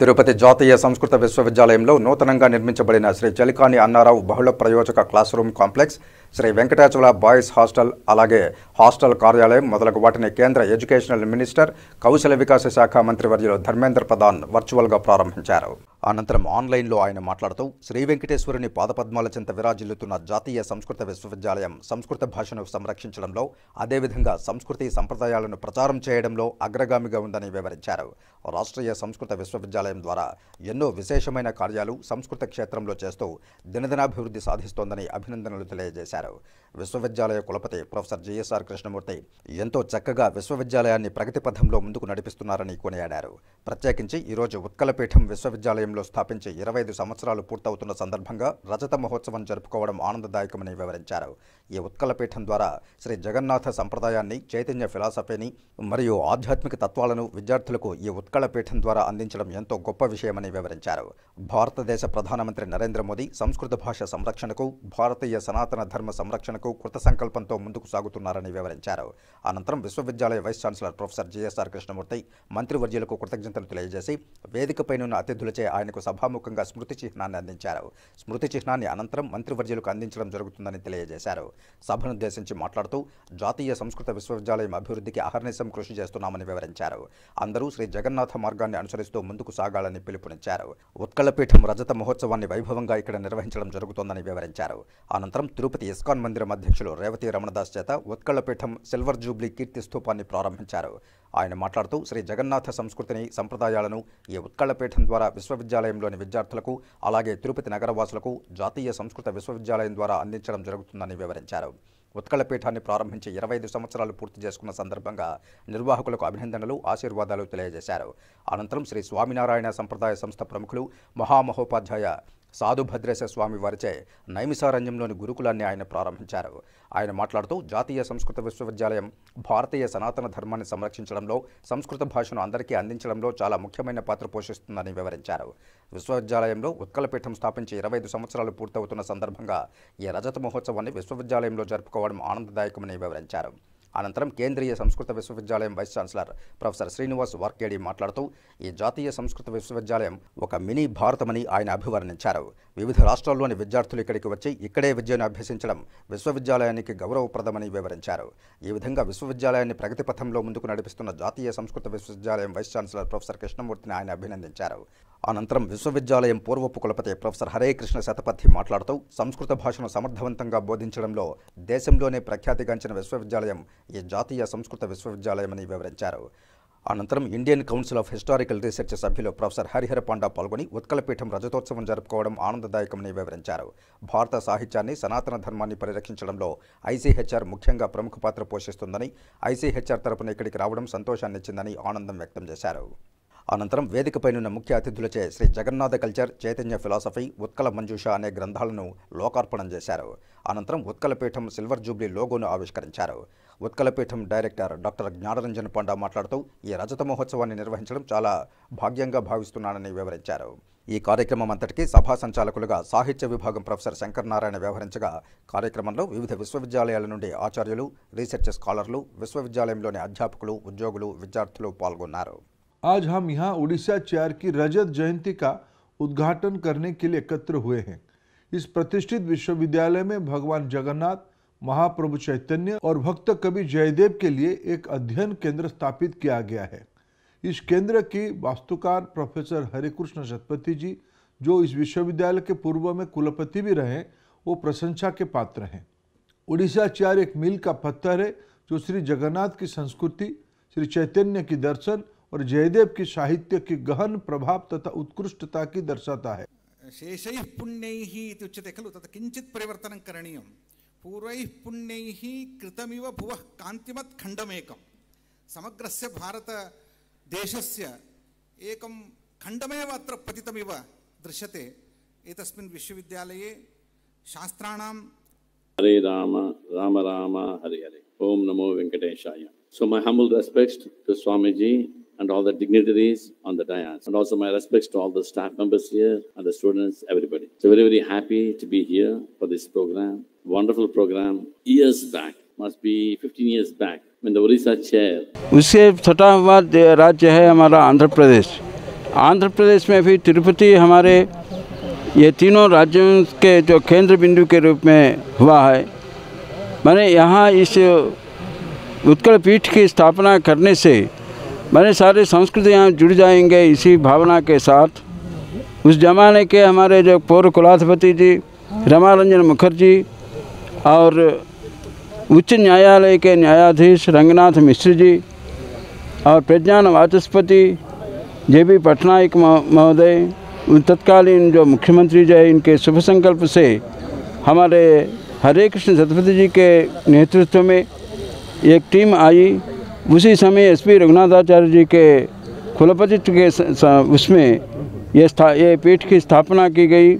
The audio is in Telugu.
తిరుపతి జాతీయ సంస్కృత విశ్వవిద్యాలయంలో నూతనంగా నిర్మించబడిన శ్రీ చలికాని అన్నారావు బహుళ ప్రయోజక classroom complex Shri Venkatachala boys hostel అలాగే హాస్టల్ కార్యాలయం మొదలగు వాటిని కేంద్ర ఎడ్యుకేషనల్ మినిస్టర్ కౌశల వికాస శాఖ మంత్రివర్యులు ధర్మేంద్ర ప్రధాన్ వర్చువల్గా ప్రారంభించారు అనంతరం ఆన్లైన్లో ఆయన మాట్లాడుతూ శ్రీ వెంకటేశ్వరుని పాదపద్మాల చెంత విరాజిల్లుతున్న జాతీయ సంస్కృత విశ్వవిద్యాలయం సంస్కృత భాషను సంరక్షించడంలో అదేవిధంగా సంస్కృతి సంప్రదాయాలను ప్రచారం చేయడంలో అగ్రగామిగా ఉందని వివరించారు రాష్ట్రీయ సంస్కృత విశ్వవిద్యాలయం ద్వారా ఎన్నో విశేషమైన కార్యాలు సంస్కృత క్షేత్రంలో చేస్తూ దినదినాభివృద్ధి సాధిస్తోందని అభినందనలు తెలియజేశారు విశ్వవిద్యాలయ కులపతి ప్రొఫెసర్ జిఎస్ఆర్ కృష్ణమూర్తి ఎంతో చక్కగా విశ్వవిద్యాలయాన్ని ప్రగతి పథంలో ముందుకు నడిపిస్తున్నారని కొనియాడారు ప్రత్యేకించి ఈరోజు ఉత్కలపీఠం విశ్వవిద్యాలయంలో స్థాపించి ఇరవై ఐదు సంవత్సరాలు పూర్తవుతున్న సందర్భంగా రజత మహోత్సవం జరుపుకోవడం ఆనందదాయకమని వివరించారు ఈ ఉత్కలపీఠం ద్వారా శ్రీ జగన్నాథ సంప్రదాయాన్ని చైతన్య ఫిలాసఫీని మరియు ఆధ్యాత్మిక తత్వాలను విద్యార్థులకు ఈ ఉత్కలపీఠం ద్వారా అందించడం ఎంతో గొప్ప విషయమని వివరించారు భారతదేశ ప్రధానమంత్రి నరేంద్ర మోదీ సంస్కృత భాష సంరక్షణకు భారతీయ సనాతన ధర్మ సంరక్షణకు కృత సంకల్పంతో ముందుకు సాగుతున్నారని వివరించారు అనంతరం విశ్వవిద్యాలయ vice chancellor professor GSR Krishnamurthy మంత్రివర్యులకు కృతజ్ఞత కృతజ్ఞతలు తెలియజేసి వేదికపైనున్న అతిథులచే ఆయనకు సభాముఖంగా స్మృతి చిహ్నాన్ని అందించారు స్మృతి చిహ్నాన్ని అనంతరం మంత్రివర్యులకు అందించడం జరుగుతుందని తెలియజేశారు సభనుద్దేశించి మాట్లాడుతూ జాతీయ సంస్కృత విశ్వవిద్యాలయం అభివృద్ధికి అహర్నిశం కృషి చేస్తున్నామని వివరించారు అందరూ శ్రీ జగన్నాథ మార్గాన్ని అనుసరిస్తూ ముందుకు సాగాలని పిలుపునిచ్చారు ఉత్కళపీఠం రజత మహోత్సవాన్ని వైభవంగా ఇక్కడ నిర్వహించడం జరుగుతోందని వివరించారు అనంతరం తిరుపతి ఇస్కాన్ మందిరం అధ్యక్షులు రేవతి రమణదాస్ చేత ఉత్కళపీఠం సిల్వర్ జూబ్లీ కీర్తి స్థూపాన్ని ప్రారంభించారు ఆయన మాట్లాడుతూ శ్రీ జగన్నాథ సంస్కృతిని సంప్రదాయాలను ఈ ఉత్కళ్లపీఠం ద్వారా విశ్వవిద్యాలయంలోని విద్యార్థులకు అలాగే తిరుపతి నగరవాసులకు జాతీయ సంస్కృత విశ్వవిద్యాలయం ద్వారా అందించడం జరుగుతుందని వివరించారు ఉత్కళపీఠాన్ని ప్రారంభించి ఇరవై ఐదు సంవత్సరాలు పూర్తి చేసుకున్న సందర్భంగా నిర్వాహకులకు అభినందనలు ఆశీర్వాదాలు తెలియజేశారు అనంతరం శ్రీ స్వామినారాయణ సంప్రదాయ సంస్థ ప్రముఖులు మహామహోపాధ్యాయ సాధుభద్రేశ స్వామి వారిచే నైమిసారంజంలోని గురుకులాన్ని ఆయన ప్రారంభించారు ఆయన మాట్లాడుతూ జాతీయ సంస్కృత విశ్వవిద్యాలయం భారతీయ సనాతన ధర్మాన్ని సంరక్షించడంలో సంస్కృత భాషను అందరికీ అందించడంలో చాలా ముఖ్యమైన పాత్ర పోషిస్తుందని వివరించారు విశ్వవిద్యాలయంలో ఉత్కలపీఠం స్థాపించి ఇరవై ఐదు సంవత్సరాలు పూర్తవుతున్న సందర్భంగా ఈ రజత మహోత్సవాన్ని విశ్వవిద్యాలయంలో జరుపుకోవడం ఆనందదాయకమని వివరించారు అనంతరం కేంద్రీయ సంస్కృత విశ్వవిద్యాలయం vice chancellor professor Srinivas Varkhedi మాట్లాడుతూ ఈ జాతీయ సంస్కృత విశ్వవిద్యాలయం ఒక మినీ భారతమని ఆయన అభివర్ణించారు వివిధ రాష్ట్రాల్లోని విద్యార్థులు ఇక్కడికి వచ్చి ఇక్కడే విద్యను అభ్యసించడం విశ్వవిద్యాలయానికి గౌరవప్రదమని వివరించారు ఈ విధంగా విశ్వవిద్యాలయాన్ని ప్రగతి పథంలో ముందుకు నడిపిస్తున్న జాతీయ సంస్కృత విశ్వవిద్యాలయం వైస్ ఛాన్సలర్ ప్రొఫెసర్ కృష్ణమూర్తిని ఆయన అభినందించారు అనంతరం విశ్వవిద్యాలయం పూర్వపు కులపతి ప్రొఫెసర్ హరే కృష్ణ శతపథి మాట్లాడుతూ సంస్కృత భాషను సమర్థవంతంగా బోధించడంలో దేశంలోనే ప్రఖ్యాతిగాంచిన విశ్వవిద్యాలయం ఈ జాతీయ సంస్కృత విశ్వవిద్యాలయమని వివరించారు అనంతరం Indian council of historical research సభ్యులు ప్రొఫెసర్ హరిహర పాండా పాల్గొని ఉత్కలపీఠం రజతోత్సవం జరుపుకోవడం ఆనందదాయకమని వివరించారు భారత సాహిత్యాన్ని సనాతన ధర్మాన్ని పరిరక్షించడంలో ఐసీహెచ్ఆర్ ముఖ్యంగా ప్రముఖ పాత్ర పోషిస్తుందని ఐసీహెచ్ఆర్ తరపున ఇక్కడికి రావడం సంతోషాన్నిచ్చిందని ఆనందం వ్యక్తం చేశారు అనంతరం వేదికపైనున్న ముఖ్య అతిథులచే శ్రీ జగన్నాథ కల్చర్ చైతన్య ఫిలాసఫీ ఉత్కల మంజుష అనే గ్రంథాలను లోకార్పణం చేశారు అనంతరం ఉత్కలపీఠం సిల్వర్ జూబ్లీ లోగోను ఆవిష్కరించారు ఉత్కలపీఠం డైరెక్టర్ డాక్టర్ జ్ఞానరంజన్ పండా మాట్లాడుతూ ఈ రజత మహోత్సవాన్ని నిర్వహించడం చాలా భాగ్యంగా భావిస్తున్నానని వివరించారు ఈ కార్యక్రమం అంతటికీ సభా సంచాలకులుగా సాహిత్య విభాగం ప్రొఫెసర్ శంకర్ నారాయణ వ్యవహరించగా కార్యక్రమంలో వివిధ విశ్వవిద్యాలయాల నుండి ఆచార్యులు రీసెర్చ్ స్కాలర్లు విశ్వవిద్యాలయంలోని అధ్యాపకులు ఉద్యోగులు విద్యార్థులు పాల్గొన్నారు आज हम यहाँ उड़ीसा चेयर की रजत जयंती का उद्घाटन करने के लिए एकत्र हुए हैं इस प्रतिष्ठित विश्वविद्यालय में भगवान जगन्नाथ महाप्रभु चैतन्य और भक्त कवि जयदेव के लिए एक अध्ययन केंद्र स्थापित किया गया है इस केंद्र की वास्तुकार प्रोफेसर हरिकृष्ण शतपथी जी जो इस विश्वविद्यालय के पूर्व में कुलपति भी रहे वो प्रशंसा के पात्र हैं उड़ीसा चार एक मील का पत्थर है जो श्री जगन्नाथ की संस्कृति श्री चैतन्य की दर्शन और जयदेव के साहित्य के गहन प्रभाव तथा उत्कृष्टता की दर्शाता है शेष पुण्य उच्यते खलु तथा किंचित परिवर्तन करणीय पूर्व पुण्य कृतमिव भुव कांतिमत खंडमेक समग्र से भारत देश से एक खंडमेव अत्र पतितमिव दृश्यते एक विश्वविद्यालय शास्त्राण हरे राम राम राम हरे हरे ओम नमो वेंकटेशाय so my humble respect to Swamiji and all the dignitaries on the dais. And also my respects to all the staff members here and the students, everybody. So very, very happy to be here for this program. Wonderful program. Years back, must be 15 years back, when the Orissa chair. उसके छठा हुआ राज्य है हमारा आंध्र प्रदेश आंध्र प्रदेश में भी तिरुपति हमारे ये तीनों राज्यों के जो केंद्र बिंदु के रूप में हुआ है मैंने यहाँ इस उत्कल पीठ की स्थापना करने से मैंने सारे संस्कृत यहाँ जुड़ जाएंगे इसी भावना के साथ उस जमाने के हमारे जो पूर्व कुलाधिपति जी रमारंजन मुखर्जी और उच्च न्यायालय के न्यायाधीश रंगनाथ मिश्र जी और प्रज्ञान वाचस्पति जे बी पटनायक महोदय उन तत्कालीन जो मुख्यमंत्री जो है इनके शुभ संकल्प से हमारे हरे कृष्ण छत्रपति जी के नेतृत्व में एक टीम आई उसी समय एसपी रघुनाथाचार्य जी के कुलपति के उसमें ये ये पीठ की स्थापना की गई